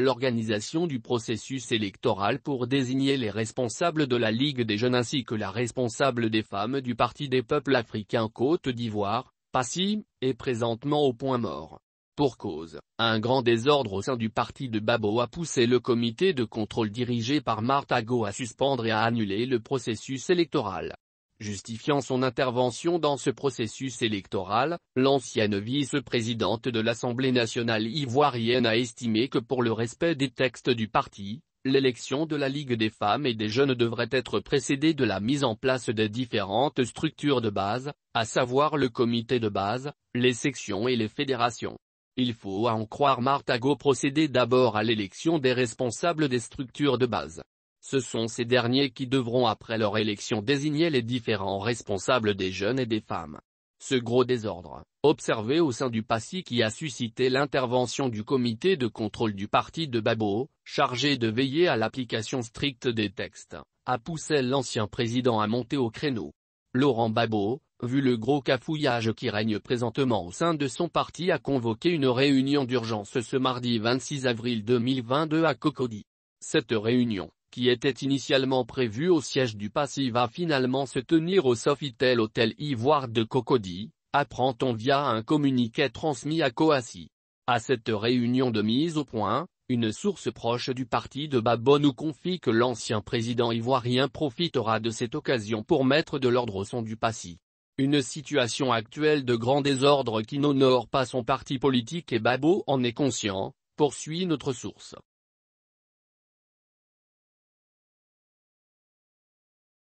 l'organisation du processus électoral pour désigner les responsables de la Ligue des jeunes ainsi que la responsable des femmes du Parti des peuples africains Côte d'Ivoire, Passy, est présentement au point mort. Pour cause, un grand désordre au sein du parti de Babo a poussé le comité de contrôle dirigé par Martago à suspendre et à annuler le processus électoral. Justifiant son intervention dans ce processus électoral, l'ancienne vice-présidente de l'Assemblée nationale ivoirienne a estimé que pour le respect des textes du parti, l'élection de la Ligue des femmes et des jeunes devrait être précédée de la mise en place des différentes structures de base, à savoir le comité de base, les sections et les fédérations. Il faut à en croire Martago procéder d'abord à l'élection des responsables des structures de base. Ce sont ces derniers qui devront après leur élection désigner les différents responsables des jeunes et des femmes. Ce gros désordre, observé au sein du PASI qui a suscité l'intervention du comité de contrôle du parti de Babo, chargé de veiller à l'application stricte des textes, a poussé l'ancien président à monter au créneau. Laurent Babo, vu le gros cafouillage qui règne présentement au sein de son parti a convoqué une réunion d'urgence ce mardi 26 avril 2022 à Cocody. Cette réunion, qui était initialement prévu au siège du Passy va finalement se tenir au Sofitel Hôtel Ivoire de Cocody, apprend-on via un communiqué transmis à Coassi. À cette réunion de mise au point, une source proche du parti de Babo nous confie que l'ancien président ivoirien profitera de cette occasion pour mettre de l'ordre au son du Passy. Une situation actuelle de grand désordre qui n'honore pas son parti politique et Babo en est conscient, poursuit notre source.